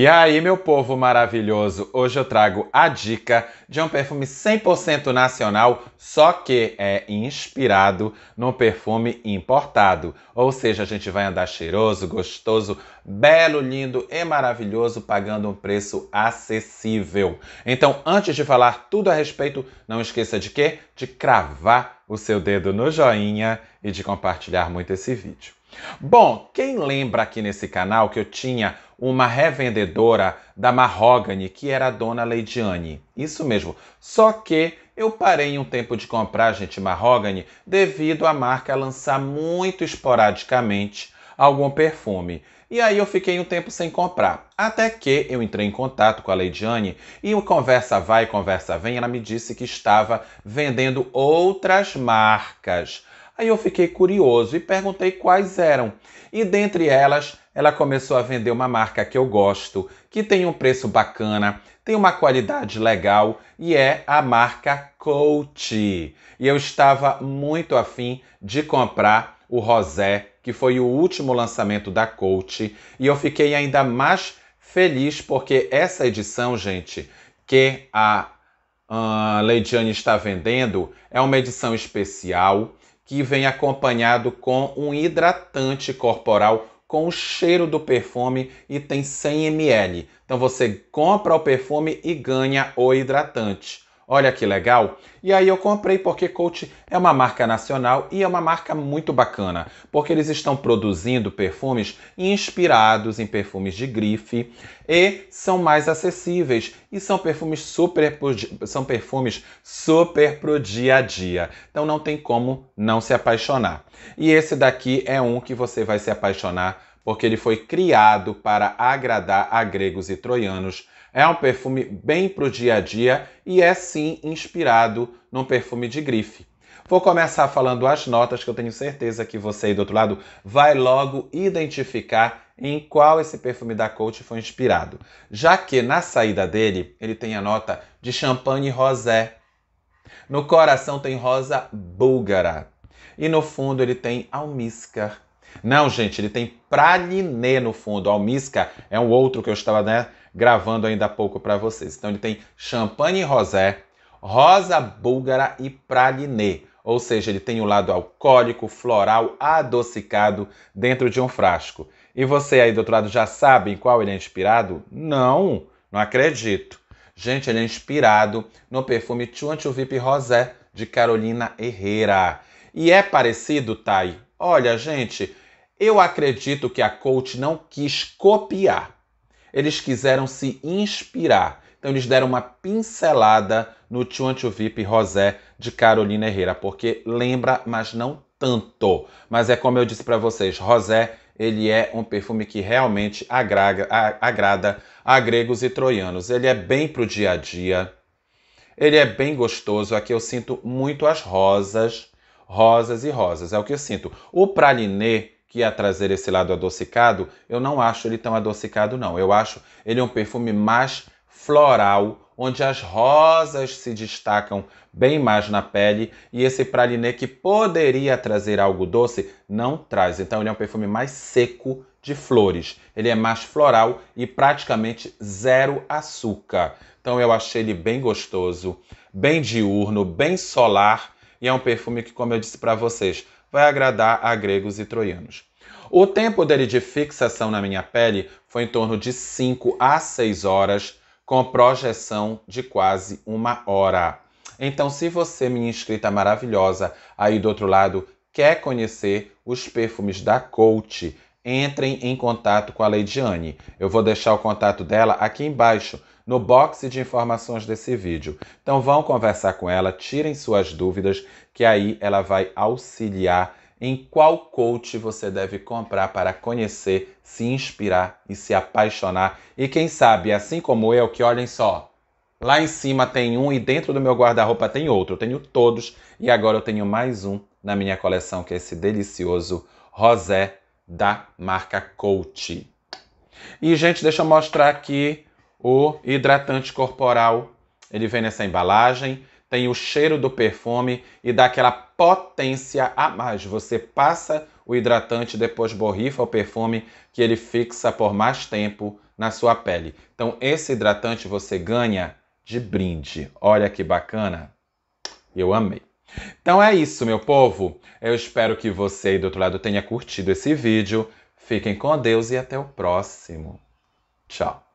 E aí, meu povo maravilhoso, hoje eu trago a dica de um perfume 100% nacional, só que é inspirado num perfume importado. Ou seja, a gente vai andar cheiroso, gostoso, belo, lindo e maravilhoso, pagando um preço acessível. Então, antes de falar tudo a respeito, não esqueça de quê? De cravar o seu dedo no joinha e de compartilhar muito esse vídeo. Bom, quem lembra aqui nesse canal que eu tinha uma revendedora da Mahogany, que era a dona Leidiane? Isso mesmo. Só que eu parei um tempo de comprar, gente, Mahogany, devido a marca lançar muito esporadicamente algum perfume. E aí eu fiquei um tempo sem comprar. Até que eu entrei em contato com a Leidiane e o conversa vai, conversa vem, ela me disse que estava vendendo outras marcas. Aí eu fiquei curioso e perguntei quais eram. E dentre elas, ela começou a vender uma marca que eu gosto, que tem um preço bacana, tem uma qualidade legal e é a marca Coach. E eu estava muito afim de comprar o Rosé, que foi o último lançamento da Coach, e eu fiquei ainda mais feliz porque essa edição, gente, que a uh, Leidiane está vendendo é uma edição especial que vem acompanhado com um hidratante corporal com o cheiro do perfume e tem 100 ml. Então você compra o perfume e ganha o hidratante. Olha que legal! E aí eu comprei porque Coach é uma marca nacional e é uma marca muito bacana, porque eles estão produzindo perfumes inspirados em perfumes de grife e são mais acessíveis e são perfumes super são perfumes super pro dia a dia. Então não tem como não se apaixonar. E esse daqui é um que você vai se apaixonar porque ele foi criado para agradar a gregos e troianos é um perfume bem para o dia a dia e é sim inspirado num perfume de grife. Vou começar falando as notas que eu tenho certeza que você aí do outro lado vai logo identificar em qual esse perfume da Coach foi inspirado, já que na saída dele ele tem a nota de champanhe rosé. No coração tem rosa búlgara e no fundo ele tem almíscar. Não, gente, ele tem praliné no fundo. Almíscar é um outro que eu estava né, gravando ainda há pouco para vocês. Então ele tem champanhe rosé, rosa búlgara e praliné, ou seja, ele tem o um lado alcoólico, floral, adocicado dentro de um frasco. E você aí do outro lado já sabe em qual ele é inspirado? Não, não acredito. Gente, ele é inspirado no perfume Chuanchu Vip Rosé de Carolina Herrera. E é parecido, Thay? Olha, gente, eu acredito que a coach não quis copiar eles quiseram se inspirar. Então eles deram uma pincelada no Chuancho Vip Rosé de Carolina Herrera, porque lembra, mas não tanto. Mas é como eu disse para vocês, Rosé ele é um perfume que realmente agraga, a, agrada a gregos e troianos. Ele é bem para o dia a dia, ele é bem gostoso. Aqui eu sinto muito as rosas, rosas e rosas, é o que eu sinto. O praliné que ia trazer esse lado adocicado, eu não acho ele tão adocicado, não. Eu acho ele um perfume mais floral, onde as rosas se destacam bem mais na pele e esse praliné que poderia trazer algo doce não traz. Então ele é um perfume mais seco de flores. Ele é mais floral e praticamente zero açúcar. Então eu achei ele bem gostoso, bem diurno, bem solar e é um perfume que, como eu disse para vocês, vai agradar a gregos e troianos. O tempo dele de fixação na minha pele foi em torno de 5 a 6 horas, com projeção de quase uma hora. Então, se você, minha inscrita maravilhosa, aí do outro lado, quer conhecer os perfumes da Coach, entrem em contato com a Leidiane. Eu vou deixar o contato dela aqui embaixo no box de informações desse vídeo. Então vão conversar com ela, tirem suas dúvidas, que aí ela vai auxiliar em qual coach você deve comprar para conhecer, se inspirar e se apaixonar. E quem sabe, assim como eu, que olhem só, lá em cima tem um e dentro do meu guarda-roupa tem outro. Eu tenho todos e agora eu tenho mais um na minha coleção, que é esse delicioso rosé da marca Coach. E, gente, deixa eu mostrar aqui o hidratante corporal, ele vem nessa embalagem, tem o cheiro do perfume e dá aquela potência a mais. Você passa o hidratante, depois borrifa o perfume, que ele fixa por mais tempo na sua pele. Então, esse hidratante você ganha de brinde. Olha que bacana! Eu amei. Então é isso, meu povo. Eu espero que você aí do outro lado tenha curtido esse vídeo. Fiquem com Deus e até o próximo. Tchau.